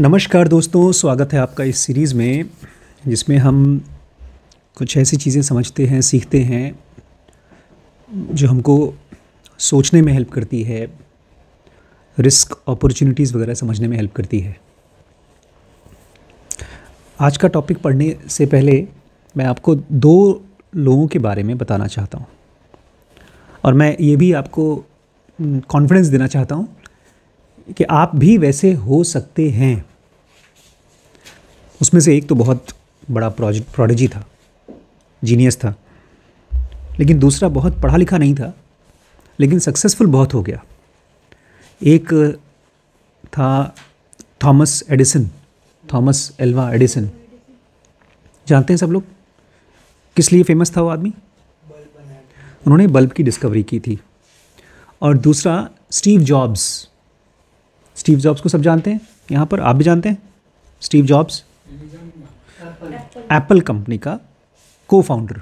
नमस्कार दोस्तों स्वागत है आपका इस सीरीज़ में जिसमें हम कुछ ऐसी चीज़ें समझते हैं सीखते हैं जो हमको सोचने में हेल्प करती है रिस्क अपॉर्चुनिटीज़ वगैरह समझने में हेल्प करती है आज का टॉपिक पढ़ने से पहले मैं आपको दो लोगों के बारे में बताना चाहता हूँ और मैं ये भी आपको कॉन्फिडेंस देना चाहता हूँ कि आप भी वैसे हो सकते हैं उसमें से एक तो बहुत बड़ा प्रोजेक्ट प्रोडजी था जीनियस था लेकिन दूसरा बहुत पढ़ा लिखा नहीं था लेकिन सक्सेसफुल बहुत हो गया एक था Thomas Edison Thomas Alva Edison जानते हैं सब लोग किस लिए फेमस था वो आदमी उन्होंने बल्ब की डिस्कवरी की थी और दूसरा स्टीव जॉब्स स्टीव जॉब्स को सब जानते हैं यहाँ पर आप भी जानते हैं स्टीव जॉब्स एप्पल कंपनी का को फाउंडर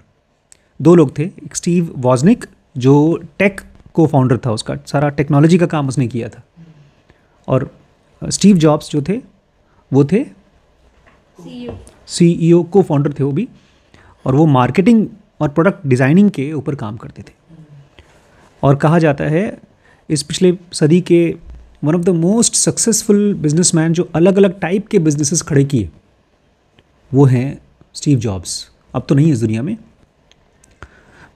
दो लोग थे एक स्टीव वॉजनिक जो टेक को फाउंडर था उसका सारा टेक्नोलॉजी का काम उसने किया था और स्टीव जॉब्स जो थे वो थे सी ई को फाउंडर थे वो भी और वो मार्केटिंग और प्रोडक्ट डिज़ाइनिंग के ऊपर काम करते थे और कहा जाता है इस पिछले सदी के one of the most successful businessman जो अलग अलग टाइप के बिजनेसेस खड़े किए वो हैं स्टीव जॉब्स अब तो नहीं है इस दुनिया में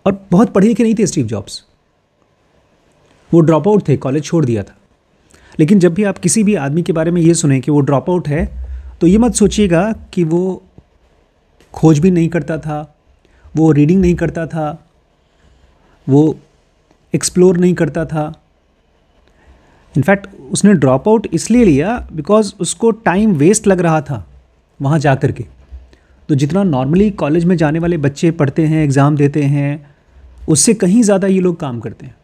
और बहुत पढ़े लिखे नहीं थे स्टीव जॉब्स वो ड्रॉप आउट थे कॉलेज छोड़ दिया था लेकिन जब भी आप किसी भी आदमी के बारे में ये सुने कि वो ड्रॉप आउट है तो ये मत सोचिएगा कि वो खोज भी नहीं करता था वो रीडिंग नहीं करता था वो एक्सप्लोर नहीं करता था इनफैक्ट उसने ड्रॉप आउट इसलिए लिया बिकॉज उसको टाइम वेस्ट लग रहा था वहाँ जा कर के तो जितना नॉर्मली कॉलेज में जाने वाले बच्चे पढ़ते हैं एग्ज़ाम देते हैं उससे कहीं ज़्यादा ये लोग काम करते हैं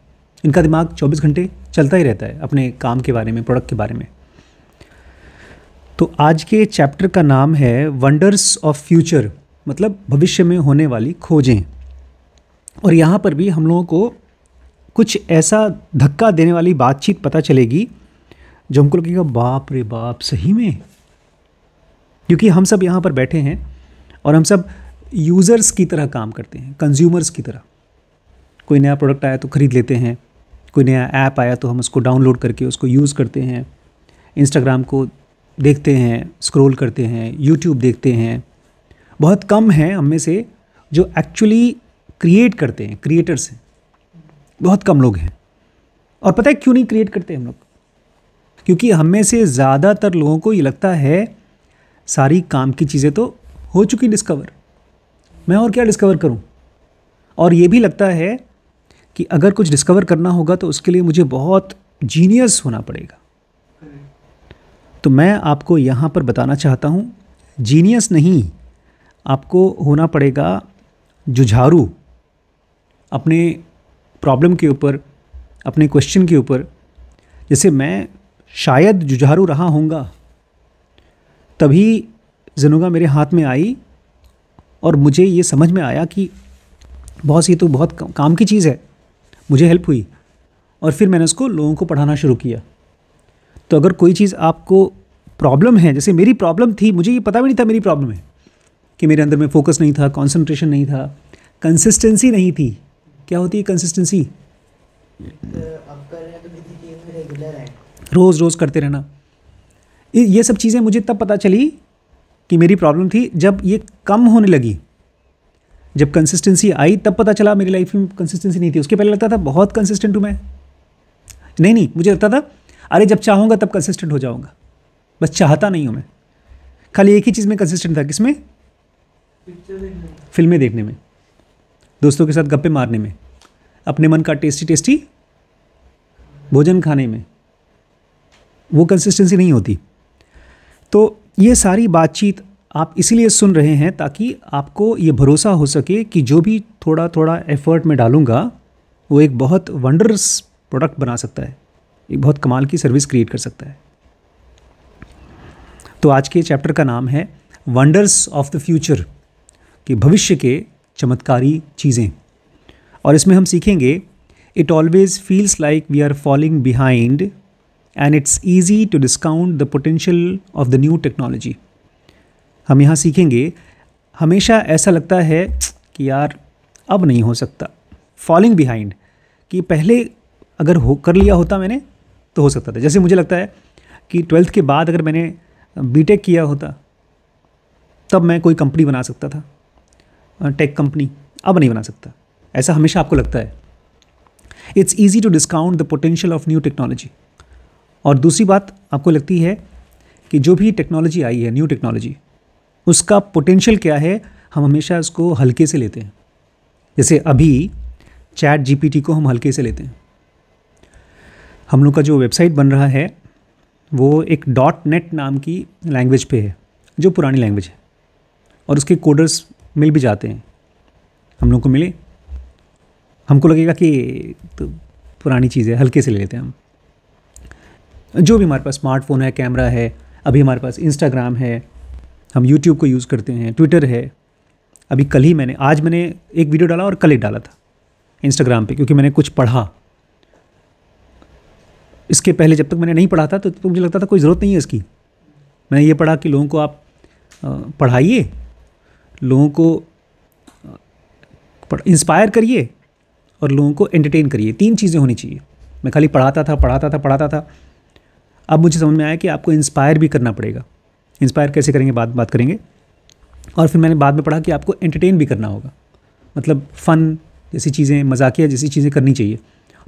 इनका दिमाग 24 घंटे चलता ही रहता है अपने काम के बारे में प्रोडक्ट के बारे में तो आज के चैप्टर का नाम है वंडर्स ऑफ फ्यूचर मतलब भविष्य में होने वाली खोजें और यहाँ पर भी हम लोगों को कुछ ऐसा धक्का देने वाली बातचीत पता चलेगी जो हमको लगेगा बाप रे बाप सही में क्योंकि हम सब यहाँ पर बैठे हैं और हम सब यूज़र्स की तरह काम करते हैं कंज्यूमर्स की तरह कोई नया प्रोडक्ट आया तो ख़रीद लेते हैं कोई नया ऐप आया तो हम उसको डाउनलोड करके उसको यूज़ करते हैं इंस्टाग्राम को देखते हैं स्क्रॉल करते हैं यूट्यूब देखते हैं बहुत कम हैं हम में से जो एक्चुअली क्रिएट करते हैं क्रिएटर्स हैं बहुत कम लोग हैं और पता है क्यों नहीं क्रिएट करते हम लोग क्योंकि हम में से ज़्यादातर लोगों को ये लगता है सारी काम की चीज़ें तो हो चुकी डिस्कवर मैं और क्या डिस्कवर करूँ और ये भी लगता है कि अगर कुछ डिस्कवर करना होगा तो उसके लिए मुझे बहुत जीनियस होना पड़ेगा तो मैं आपको यहाँ पर बताना चाहता हूँ जीनियस नहीं आपको होना पड़ेगा जुझारू अपने प्रॉब्लम के ऊपर अपने क्वेश्चन के ऊपर जैसे मैं शायद जुझारू रहा होऊंगा तभी जनुगा मेरे हाथ में आई और मुझे ये समझ में आया कि बहुत सी तो बहुत काम की चीज़ है मुझे हेल्प हुई और फिर मैंने उसको लोगों को पढ़ाना शुरू किया तो अगर कोई चीज़ आपको प्रॉब्लम है जैसे मेरी प्रॉब्लम थी मुझे ये पता भी नहीं था मेरी प्रॉब्लम है कि मेरे अंदर में फोकस नहीं था कंसंट्रेशन नहीं था कंसिस्टेंसी नहीं थी क्या होती है कंसिस्टेंसी रोज़ रोज़ करते रहना ये सब चीज़ें मुझे तब पता चली कि मेरी प्रॉब्लम थी जब ये कम होने लगी जब कंसिस्टेंसी आई तब पता चला मेरी लाइफ में कंसिस्टेंसी नहीं थी उसके पहले लगता था बहुत कंसिस्टेंट हूँ मैं नहीं नहीं मुझे लगता था अरे जब चाहूँगा तब कंसिस्टेंट हो जाऊँगा बस चाहता नहीं हूँ मैं खाली एक ही चीज़ में कंसिस्टेंट था किसमें फिल्में देखने में दोस्तों के साथ गप्पे मारने में अपने मन का टेस्टी टेस्टी भोजन खाने में वो कंसिस्टेंसी नहीं होती तो ये सारी बातचीत आप इसीलिए सुन रहे हैं ताकि आपको ये भरोसा हो सके कि जो भी थोड़ा थोड़ा एफर्ट में डालूँगा वो एक बहुत वंडर्स प्रोडक्ट बना सकता है एक बहुत कमाल की सर्विस क्रिएट कर सकता है तो आज के चैप्टर का नाम है वंडर्स ऑफ द फ्यूचर कि भविष्य के चमत्कारी चीज़ें और इसमें हम सीखेंगे it always feels like we are following behind and it's easy to discount the potential of the new technology हम यहाँ सीखेंगे हमेशा ऐसा लगता है कि यार अब नहीं हो सकता फॉलिंग बिहाइंड कि पहले अगर हो कर लिया होता मैंने तो हो सकता था जैसे मुझे लगता है कि ट्वेल्थ के बाद अगर मैंने बीटेक किया होता तब मैं कोई कंपनी बना सकता था टेक कंपनी अब नहीं बना सकता ऐसा हमेशा आपको लगता है it's easy to discount the potential of new technology और दूसरी बात आपको लगती है कि जो भी टेक्नोलॉजी आई है न्यू टेक्नोलॉजी उसका पोटेंशियल क्या है हम हमेशा इसको हल्के से लेते हैं जैसे अभी चैट जीपीटी को हम हल्के से लेते हैं हम लोग का जो वेबसाइट बन रहा है वो एक डॉट नेट नाम की लैंग्वेज पे है जो पुरानी लैंग्वेज है और उसके कोडर्स मिल भी जाते हैं हम लोग को मिले हमको लगेगा कि तो पुरानी चीज़ें हल्के से ले लेते हैं हम जो भी हमारे पास स्मार्टफोन है कैमरा है अभी हमारे पास इंस्टाग्राम है हम यूट्यूब को यूज़ करते हैं ट्विटर है अभी कल ही मैंने आज मैंने एक वीडियो डाला और कल ही डाला था इंस्टाग्राम पे क्योंकि मैंने कुछ पढ़ा इसके पहले जब तक मैंने नहीं पढ़ा था तो, तो मुझे लगता था कोई ज़रूरत नहीं है इसकी मैंने ये पढ़ा कि लोगों को आप पढ़ाइए लोगों को इंस्पायर करिए और लोगों को एंटरटेन करिए तीन चीज़ें होनी चाहिए मैं खाली पढ़ाता था पढ़ाता था पढ़ाता था अब मुझे समझ में आया कि आपको इंस्पायर भी करना पड़ेगा इंस्पायर कैसे करेंगे बाद बात करेंगे और फिर मैंने बाद में पढ़ा कि आपको एंटरटेन भी करना होगा मतलब फ़न जैसी चीज़ें मजाकिया जैसी चीज़ें करनी चाहिए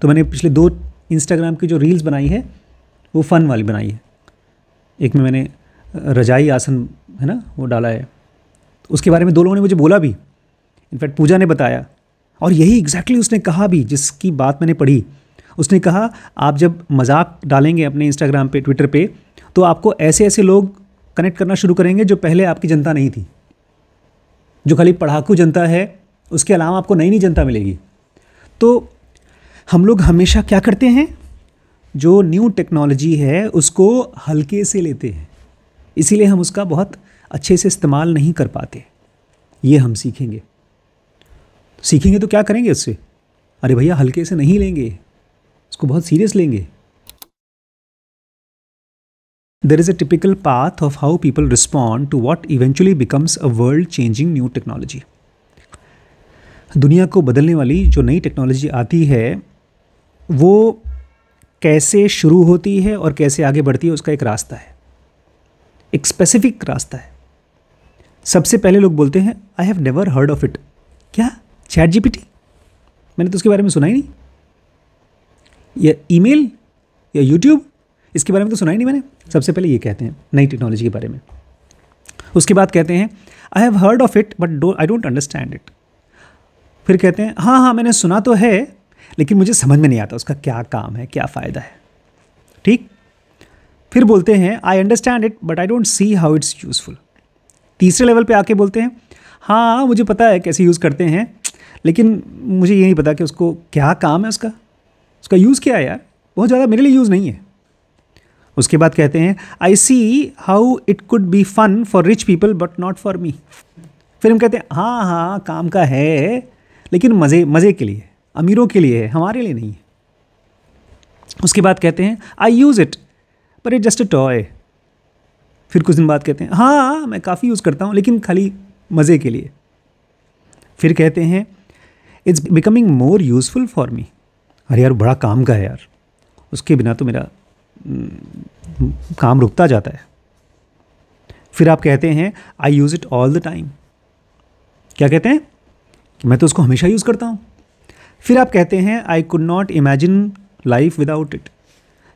तो मैंने पिछले दो इंस्टाग्राम की जो रील्स बनाई है वो फ़न वाली बनाई है एक में मैंने रजाई आसन है ना वो डाला है तो उसके बारे में दो लोगों ने मुझे बोला भी इनफैक्ट पूजा ने बताया और यही एग्जैक्टली exactly उसने कहा भी जिसकी बात मैंने पढ़ी उसने कहा आप जब मजाक डालेंगे अपने इंस्टाग्राम पे ट्विटर पे तो आपको ऐसे ऐसे लोग कनेक्ट करना शुरू करेंगे जो पहले आपकी जनता नहीं थी जो खाली पढ़ाकू जनता है उसके अलावा आपको नई नई जनता मिलेगी तो हम लोग हमेशा क्या करते हैं जो न्यू टेक्नोलॉजी है उसको हल्के से लेते हैं इसीलिए हम उसका बहुत अच्छे से इस्तेमाल नहीं कर पाते ये हम सीखेंगे सीखेंगे तो क्या करेंगे उससे अरे भैया हल्के से नहीं लेंगे उसको बहुत सीरियस लेंगे there is a typical path of how people respond to what eventually becomes a world changing new technology दुनिया को बदलने वाली जो नई टेक्नोलॉजी आती है वो कैसे शुरू होती है और कैसे आगे बढ़ती है उसका एक रास्ता है एक स्पेसिफिक रास्ता है सबसे पहले लोग बोलते हैं I have never heard of it क्या चैट जीपीटी मैंने तो उसके बारे में सुना ही नहीं या ईमेल या यूट्यूब इसके बारे में तो सुना ही नहीं मैंने सबसे पहले ये कहते हैं नई टेक्नोलॉजी के बारे में उसके बाद कहते हैं I have heard of it but I don't understand it फिर कहते हैं हाँ हाँ मैंने सुना तो है लेकिन मुझे समझ में नहीं आता उसका क्या काम है क्या फ़ायदा है ठीक फिर बोलते हैं I understand it but I don't see how it's useful तीसरे लेवल पे आके बोलते हैं हाँ मुझे पता है कैसे यूज़ करते हैं लेकिन मुझे ये नहीं पता कि उसको क्या काम है उसका उसका यूज़ क्या है यार बहुत ज़्यादा मेरे लिए यूज़ नहीं है उसके बाद कहते हैं I see how it could be fun for rich people but not for me फिर हम कहते हैं हाँ हाँ काम का है लेकिन मज़े मज़े के लिए अमीरों के लिए है हमारे लिए नहीं है उसके बाद कहते हैं आई यूज़ इट पर इट जस्ट अ टॉय फिर कुछ दिन बाद कहते हैं हाँ मैं काफ़ी यूज़ करता हूँ लेकिन खाली मज़े के लिए फिर कहते हैं it's becoming more useful for me अरे यार बड़ा काम का है यार उसके बिना तो मेरा हम्म, काम रुकता जाता है फिर आप कहते हैं I use it all the time क्या कहते हैं कि मैं तो उसको हमेशा यूज़ करता हूँ फिर आप कहते हैं I could not imagine life without it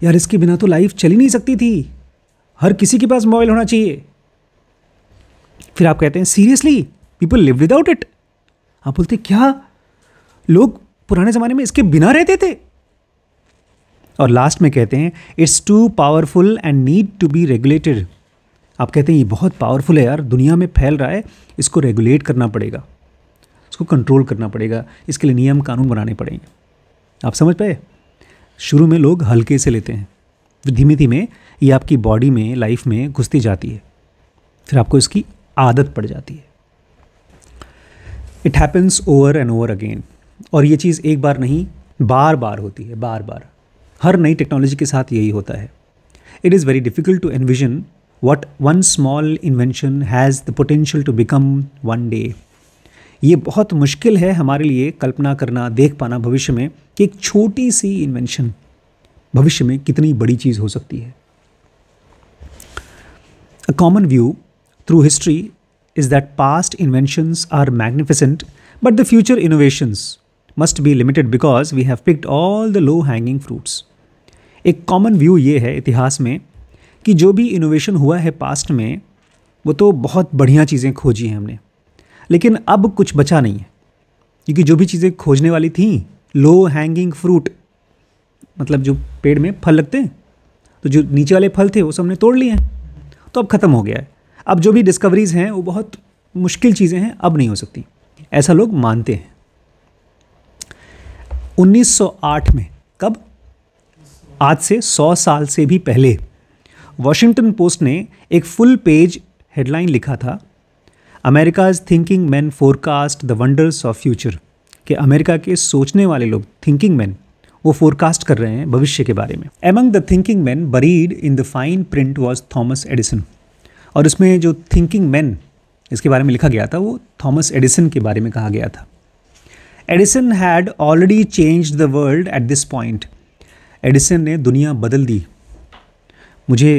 यार इसके बिना तो लाइफ चल ही नहीं सकती थी हर किसी के पास मोबाइल होना चाहिए फिर आप कहते हैं seriously people live without it आप बोलते क्या लोग पुराने ज़माने में इसके बिना रहते थे और लास्ट में कहते हैं it's too powerful and need to be regulated आप कहते हैं ये बहुत पावरफुल है यार दुनिया में फैल रहा है इसको रेगुलेट करना पड़ेगा इसको कंट्रोल करना पड़ेगा इसके लिए नियम कानून बनाने पड़ेंगे आप समझ पाए शुरू में लोग हल्के से लेते हैं धीमे धीमे ये आपकी बॉडी में लाइफ में घुसती जाती है फिर आपको इसकी आदत पड़ जाती है it happens over and over again और ये चीज़ एक बार नहीं बार बार होती है बार बार हर नई टेक्नोलॉजी के साथ यही होता है it is very difficult to envision what one small invention has the potential to become one day ये बहुत मुश्किल है हमारे लिए कल्पना करना देख पाना भविष्य में कि एक छोटी सी इन्वेंशन भविष्य में कितनी बड़ी चीज़ हो सकती है a common view through history is that past inventions are magnificent but the future innovations must be limited because we have picked all the low hanging fruits एक कॉमन व्यू ये है इतिहास में कि जो भी इनोवेशन हुआ है पास्ट में वो तो बहुत बढ़िया चीज़ें खोजी हैं हमने लेकिन अब कुछ बचा नहीं है क्योंकि जो भी चीज़ें खोजने वाली थी लो हैंगिंग फ्रूट मतलब जो पेड़ में फल लगते हैं तो जो नीचे वाले फल थे वो सब हमने तोड़ लिए हैं तो अब ख़त्म हो गया है अब जो भी डिस्कवरीज़ हैं वो बहुत मुश्किल चीज़ें हैं अब नहीं हो सकती ऐसा लोग मानते हैं 1908 में कब आज से 100 साल से भी पहले वॉशिंगटन पोस्ट ने एक फुल पेज हेडलाइन लिखा था America is thinking man forecast the wonders of future कि अमेरिका के सोचने वाले लोग थिंकिंग मैन वो फोरकास्ट कर रहे हैं भविष्य के बारे में among the thinking man buried in the fine print was Thomas Edison और इसमें जो थिंकिंग मैन इसके बारे में लिखा गया था वो थॉमस एडिसन के बारे में कहा गया था Edison had already change the world at this point Edison ने दुनिया बदल दी मुझे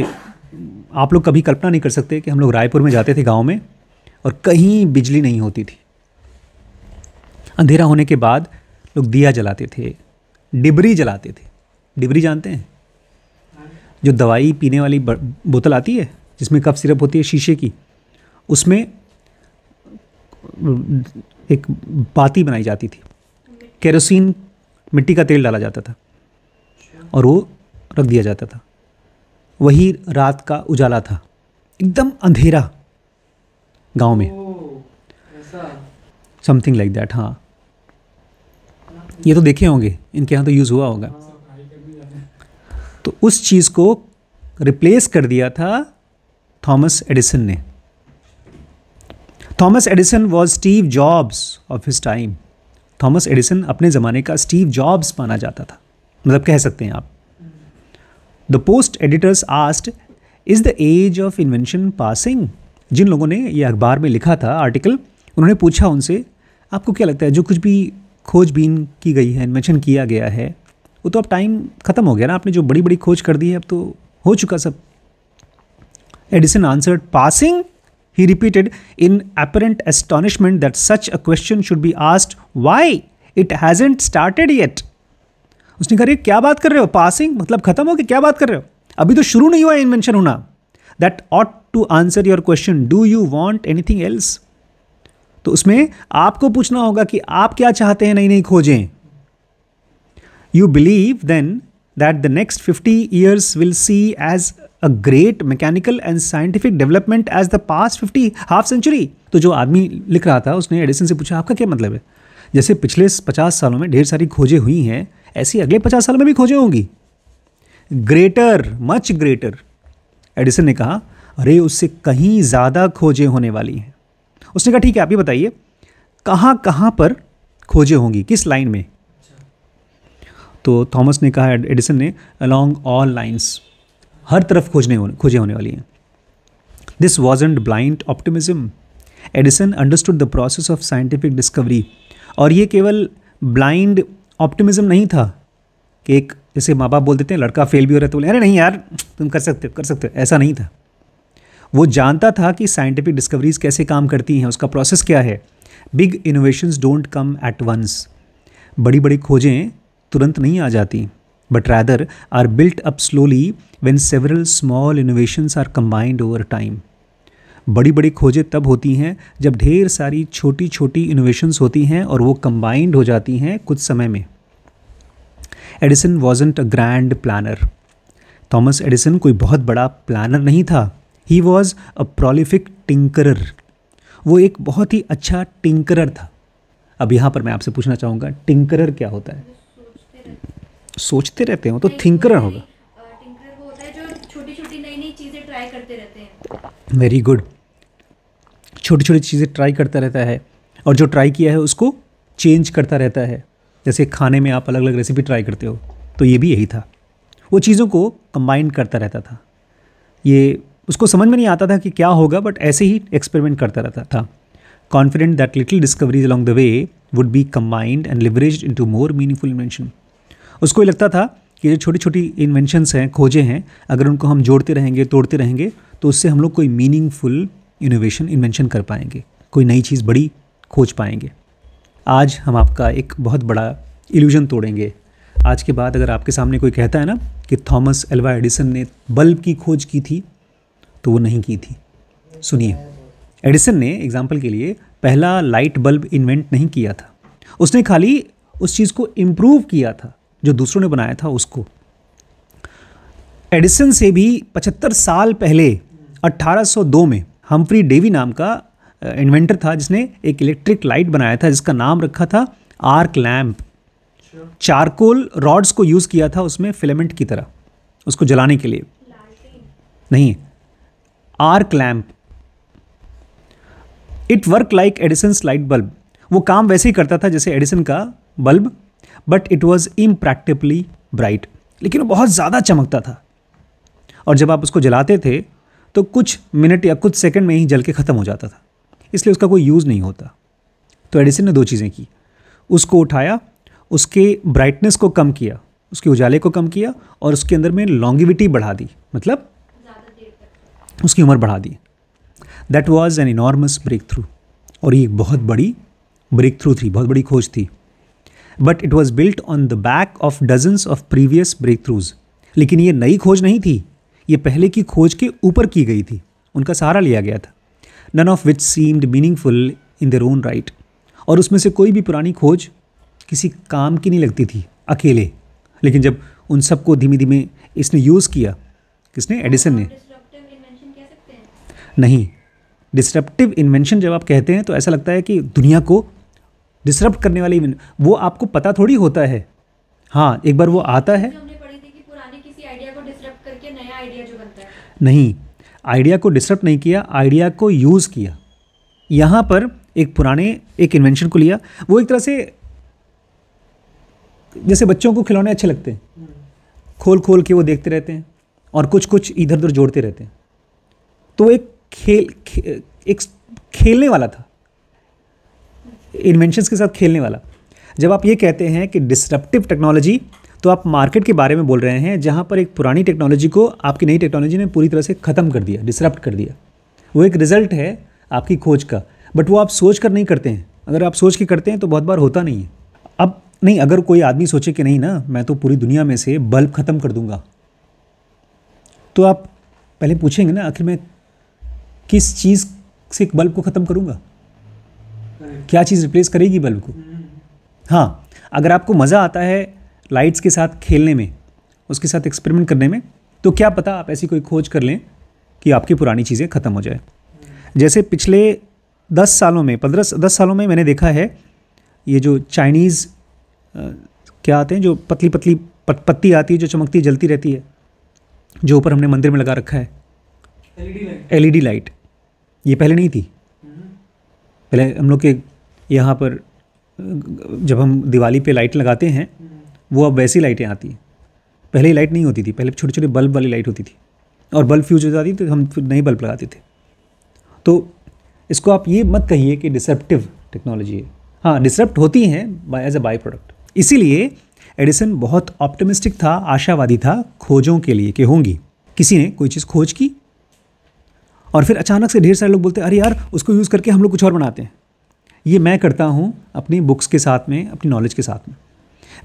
आप लोग कभी कल्पना नहीं कर सकते कि हम लोग रायपुर में जाते थे गांव में और कहीं बिजली नहीं होती थी अंधेरा होने के बाद लोग दिया जलाते थे डिबरी जलाते थे डिबरी जानते हैं जो दवाई पीने वाली बोतल आती है जिसमें कफ सिरप होती है शीशे की उसमें एक बाती बनाई जाती थी केरोसिन मिट्टी का तेल डाला जाता था और वो रख दिया जाता था वही रात का उजाला था एकदम अंधेरा गांव में समथिंग लाइक दैट हाँ ये तो देखे होंगे इनके यहाँ तो यूज़ हुआ होगा हाँ, तो उस चीज़ को रिप्लेस कर दिया था थॉमस एडिसन ने Thomas Edison was Steve Jobs of his time Thomas Edison अपने ज़माने का स्टीव जॉब्स माना जाता था मतलब कह सकते हैं आप the post editors asked is the age of invention passing जिन लोगों ने ये अखबार में लिखा था आर्टिकल उन्होंने पूछा उनसे आपको क्या लगता है जो कुछ भी खोजबीन की गई है इन्वेंशन किया गया है वो तो अब टाइम ख़त्म हो गया ना आपने जो बड़ी बड़ी खोज कर दी है अब तो हो चुका सब Edison answered passing He repeated in apparent astonishment that such a question should be asked, Why? It hasn't started yet. उसने कहा क्या बात कर रहे हो पासिंग मतलब खत्म हो गया क्या बात कर रहे हो अभी तो शुरू नहीं हुआ इन्वेंशन होना that ought to answer your question do you want anything else तो उसमें आपको पूछना होगा कि आप क्या चाहते हैं नई नई खोजें you believe then that the next fifty years will see as a great mechanical and scientific development as the past fifty half century तो जो आदमी लिख रहा था उसने एडिसन से पूछा आपका क्या मतलब है जैसे पिछले पचास सालों में ढेर सारी खोजें हुई हैं ऐसी अगले पचास साल में भी खोजें होंगी ग्रेटर मच ग्रेटर एडिसन ने कहा अरे उससे कहीं ज़्यादा खोजें होने वाली हैं उसने कहा ठीक है आप ही बताइए कहाँ कहाँ पर खोजें होंगी किस लाइन में अच्छा। तो थॉमस ने कहा एडिसन ने अलोंग ऑल लाइन्स हर तरफ खोजने खोजें खोजे होने वाली हैं this was and blind optimism Edison understood the process of scientific discovery और ये केवल ब्लाइंड ऑप्टिमिज्म नहीं था कि एक जैसे माँ बाप बोल देते हैं लड़का फेल भी हो रहा है तो बोले अरे नहीं यार तुम कर सकते हो कर सकते हो ऐसा नहीं था वो जानता था कि साइंटिफिक डिस्कवरीज कैसे काम करती हैं उसका प्रोसेस क्या है big innovations don't come at once बड़ी बड़ी खोजें तुरंत नहीं आ जाती but rather are built up slowly when several small innovations are combined over time. बड़ी बड़ी खोजें तब होती हैं जब ढेर सारी छोटी छोटी इनोवेशंस होती हैं और वो कंबाइंड हो जाती हैं कुछ समय में Edison wasn't a grand planner Thomas Edison कोई बहुत बड़ा प्लानर नहीं था he was a prolific tinkerer वो एक बहुत ही अच्छा टिंकरर था अब यहाँ पर मैं आपसे पूछना चाहूँगा टिंकरर क्या होता है सोचते रहते हो तो थिंकर होगा वेरी गुड छोटी छोटी चीज़ें ट्राई करता रहता है और जो ट्राई किया है उसको चेंज करता रहता है जैसे खाने में आप अलग अलग रेसिपी ट्राई करते हो तो ये भी यही था वो चीज़ों को कंबाइन करता रहता था ये उसको समझ में नहीं आता था कि क्या होगा बट ऐसे ही एक्सपेरिमेंट करता रहता था confident that little discoveries along the way would be combined and leverage into more meaningful invention उसको लगता था कि जो छोटी छोटी इन्वेंशनस हैं खोजें हैं अगर उनको हम जोड़ते रहेंगे तोड़ते रहेंगे तो उससे हम लोग कोई मीनिंगफुल इनोवेशन इन्वेंशन कर पाएंगे कोई नई चीज़ बड़ी खोज पाएंगे आज हम आपका एक बहुत बड़ा इल्यूजन तोड़ेंगे आज के बाद अगर आपके सामने कोई कहता है ना कि थॉमस एल्वा एडिसन ने बल्ब की खोज की थी तो वो नहीं की थी सुनिए एडिसन ने एग्जाम्पल के लिए पहला लाइट बल्ब इन्वेंट नहीं किया था उसने खाली उस चीज़ को इम्प्रूव किया था जो दूसरों ने बनाया था उसको एडिसन से भी 75 साल पहले 1802 में हम्फ्री डेवी नाम का इन्वेंटर था जिसने एक इलेक्ट्रिक लाइट बनाया था जिसका नाम रखा था आर्क अच्छा। लैम्प चारकोल रॉड्स को यूज़ किया था उसमें फिलामेंट की तरह उसको जलाने के लिए नहीं arc lamp it work like Edison's light bulb वो काम वैसे ही करता था जैसे एडिसन का bulb but it was impractically bright लेकिन वो बहुत ज़्यादा चमकता था और जब आप उसको जलाते थे तो कुछ मिनट या कुछ सेकंड में ही जल के ख़त्म हो जाता था इसलिए उसका कोई यूज़ नहीं होता तो एडिसन ने दो चीज़ें की उसको उठाया उसके ब्राइटनेस को कम किया उसके उजाले को कम किया और उसके अंदर में लॉन्गिविटी बढ़ा दी मतलब उसकी उम्र बढ़ा दी that was an enormous breakthrough और ये एक बहुत बड़ी ब्रेक थ्रू थी बहुत बड़ी खोज थी but it was built on the back of dozens of previous breakthroughs लेकिन ये नई खोज नहीं थी ये पहले की खोज के ऊपर की गई थी उनका सहारा लिया गया था none of which seemed meaningful in their own right और उसमें से कोई भी पुरानी खोज किसी काम की नहीं लगती थी अकेले लेकिन जब उन सबको धीमे धीमे इसने यूज़ किया किसने एडिसन ने नहीं डिस्ट्रप्टिव इन्वेंशन जब आप कहते हैं तो ऐसा लगता है कि दुनिया को डिसरप्ट करने वाली इवेंट वो आपको पता थोड़ी होता है हाँ एक बार वो आता है नहीं आइडिया को डिस्टर्ब नहीं किया आइडिया को यूज़ किया यहाँ पर एक पुराने एक इन्वेंशन को लिया वो एक तरह से जैसे बच्चों को खिलौने अच्छे लगते हैं हम्म। खोल खोल के वो देखते रहते हैं और कुछ कुछ इधर उधर जोड़ते रहते हैं तो एक खेल खे, एक खेलने वाला था इन्वेंशंस के साथ खेलने वाला जब आप ये कहते हैं कि डिसरप्टिव टेक्नोलॉजी तो आप मार्केट के बारे में बोल रहे हैं जहाँ पर एक पुरानी टेक्नोलॉजी को आपकी नई टेक्नोलॉजी ने पूरी तरह से ख़त्म कर दिया डिसरप्ट कर दिया वो एक रिज़ल्ट है आपकी खोज का बट वो आप सोच कर नहीं करते हैं अगर आप सोच के करते हैं तो बहुत बार होता नहीं है अब नहीं अगर कोई आदमी सोचे कि नहीं ना मैं तो पूरी दुनिया में से बल्ब ख़त्म कर दूंगा तो आप पहले पूछेंगे ना आखिर मैं किस चीज़ से एक बल्ब को ख़त्म करूँगा क्या चीज़ रिप्लेस करेगी बल्ब को हाँ अगर आपको मज़ा आता है लाइट्स के साथ खेलने में उसके साथ एक्सपेरिमेंट करने में तो क्या पता आप ऐसी कोई खोज कर लें कि आपकी पुरानी चीज़ें ख़त्म हो जाए जैसे पिछले दस सालों में पंद्रह दस सालों में मैंने देखा है ये जो चाइनीज़ क्या आते हैं जो पतली पतली पत, पत्ती आती है जो चमकती जलती रहती है जो ऊपर हमने मंदिर में लगा रखा है एलईडी लाइट एलईडी लाइट ये पहले नहीं थी पहले हम लोग के यहाँ पर जब हम दिवाली पे लाइट लगाते हैं वो अब वैसी लाइटें आती हैं पहले लाइट नहीं होती थी पहले छोटे छोटे बल्ब वाली लाइट होती थी और बल्ब फ्यूज हो जाती थी तो हम फिर नए बल्ब लगाते थे तो इसको आप ये मत कहिए कि डिसरप्टिव टेक्नोलॉजी है हाँ डिसरप्ट होती हैं एज अ बाई प्रोडक्ट इसीलिए एडिसन बहुत ऑप्टिमिस्टिक था आशावादी था खोजों के लिए कि होंगी किसी ने कोई चीज़ खोज की और फिर अचानक से ढेर सारे लोग बोलते हैं अरे यार उसको यूज़ करके हम लोग कुछ और बनाते हैं ये मैं करता हूँ अपनी बुक्स के साथ में अपनी नॉलेज के साथ में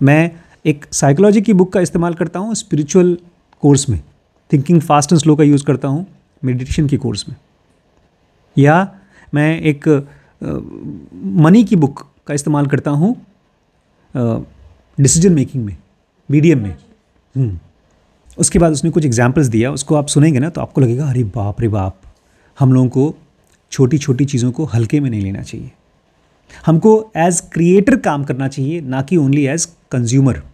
मैं एक साइकोलॉजी की बुक का इस्तेमाल करता हूँ स्पिरिचुअल कोर्स में थिंकिंग फास्ट एंड स्लो का यूज़ करता हूँ मेडिटेशन के कोर्स में या मैं एक मनी की बुक का इस्तेमाल करता हूँ डिसीजन मेकिंग में मीडियम में हम्म। उसके बाद उसने कुछ एग्जाम्पल्स दिया उसको आप सुनेंगे ना तो आपको लगेगा अरे बाप रे बाप हम लोगों को छोटी छोटी चीज़ों को हल्के में नहीं लेना चाहिए हमको एज क्रिएटर काम करना चाहिए ना कि ओनली एज कंज्यूमर